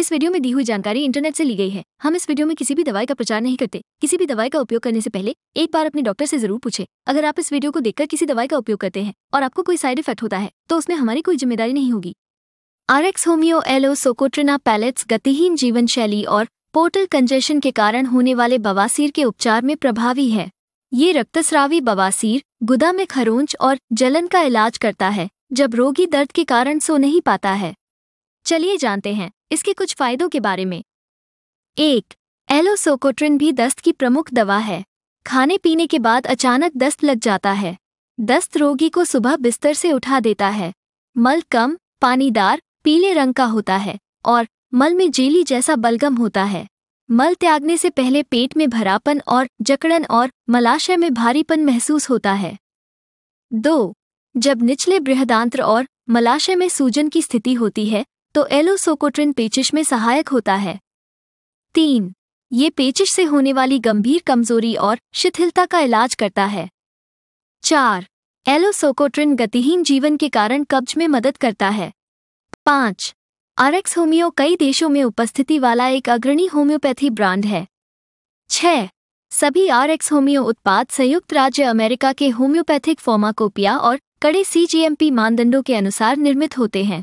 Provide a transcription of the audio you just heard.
इस वीडियो में दी हुई जानकारी इंटरनेट से ली गई है हम इस वीडियो में किसी भी दवाई का प्रचार नहीं करते किसी भी दवाई का उपयोग करने से पहले एक बार अपने डॉक्टर से जरूर पूछे अगर आप इस वीडियो को देखकर किसी दवाई का उपयोग करते हैं और आपको कोई साइड इफेक्ट होता है तो उसमें हमारी कोई जिम्मेदारी नहीं होगी आर एक्स होमियो एलो सोकोट्रिना पैलेट्स गतिहीन जीवन शैली और पोर्टल कंजेशन के कारण होने वाले बवासीर के उपचार में प्रभावी है ये रक्तस्रावी बवासीर गुदा में खरोंच और जलन का इलाज करता है जब रोगी दर्द के कारण सो नहीं पाता है चलिए जानते हैं इसके कुछ फायदों के बारे में एक एलोसोकोट्रिन भी दस्त की प्रमुख दवा है खाने पीने के बाद अचानक दस्त लग जाता है दस्त रोगी को सुबह बिस्तर से उठा देता है मल कम पानीदार पीले रंग का होता है और मल में जेली जैसा बलगम होता है मल त्यागने से पहले पेट में भरापन और जकड़न और मलाशय में भारीपन महसूस होता है दो जब निचले बृहदांत्र और मलाशय में सूजन की स्थिति होती है तो एलोसोकोट्रिन पेचिश में सहायक होता है तीन ये पेचिश से होने वाली गंभीर कमजोरी और शिथिलता का इलाज करता है चार एलोसोकोट्रिन गतिहीन जीवन के कारण कब्ज में मदद करता है पाँच आरएक्स होमियो कई देशों में उपस्थिति वाला एक अग्रणी होम्योपैथी ब्रांड है छ सभी आरएक्स होमियो उत्पाद संयुक्त राज्य अमेरिका के होम्योपैथिक फोमाकोपिया और कड़े सीजीएमपी मानदंडों के अनुसार निर्मित होते हैं